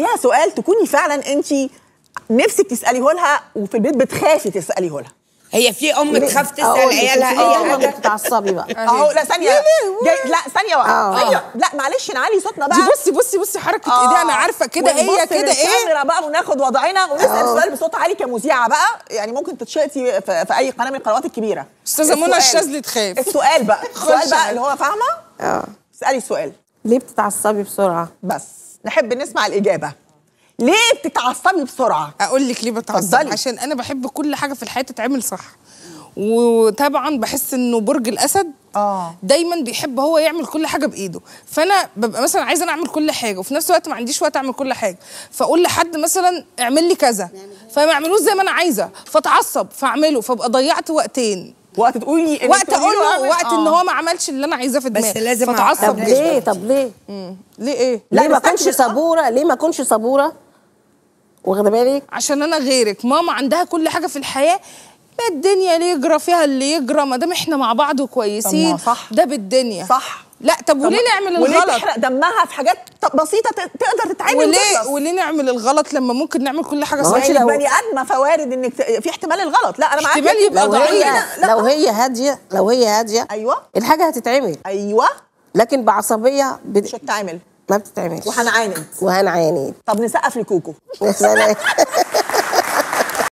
تساليها سؤال تكوني فعلا انت نفسك تساليه لها وفي البيت بتخافي تساليه لها هي في ام تخاف تسال عيالها اي ام بتتعصبي بقى اهو لا ثانيه لا ثانيه واحده أيوه، لا معلش نعلي صوتنا بقى بصي بصي بصي حركه آه. ايديها انا عارفه كده هي كده ايه الكاميرا بقى وناخد وضعنا ونسال آه. سؤال بصوت عالي كمذيعه بقى يعني ممكن تتشقتي في اي قناه من القنوات الكبيره استاذه منى الشاذلي تخاف السؤال بقى السؤال بقى اللي هو فاهمه اه اسالي السؤال ليه بتتعصبي بسرعه بس نحب نسمع الاجابه ليه بتتعصبي بسرعه اقول لك ليه بتعصب عشان انا بحب كل حاجه في الحياه تتعمل صح وطبعا بحس انه برج الاسد اه دايما بيحب هو يعمل كل حاجه بايده فانا ببقى مثلا عايزه انا اعمل كل حاجه وفي نفس الوقت ما عنديش وقت اعمل كل حاجه فاقول لحد مثلا اعمل لي كذا فما اعملوش زي ما انا عايزه فاتعصب فاعمله فابقى ضيعت وقتين وقت تقولي وقت اقول له وقت ان آه. هو ما عملش اللي انا عايزاه في دماغي بس لازم اتعصب طب ليه طب ليه مم. ليه ايه ليه ما اكونش صبوره ليه ما كنتش صبوره واخده بالك عشان انا غيرك ماما عندها كل حاجه في الحياه الدنيا اللي يجرى فيها اللي يجرى ما دام احنا مع بعض وكويسين صح. ده بالدنيا صح لا طب وليه نعمل وليه الغلط؟ وليه تحرق دمها في حاجات بسيطه تقدر تتعمل وليه وليه نعمل الغلط لما ممكن نعمل كل حاجه صح يعني بني ادمه فوارد انك في احتمال الغلط لا انا معاك احتمال يبقى لو هي لو هي هاديه لو هي هاديه ايوه الحاجه هتتعمل ايوه لكن بعصبيه بد... مش هتتعمل ما بتتعملش وهنعاند وهنعاند طب نسقف لكوكو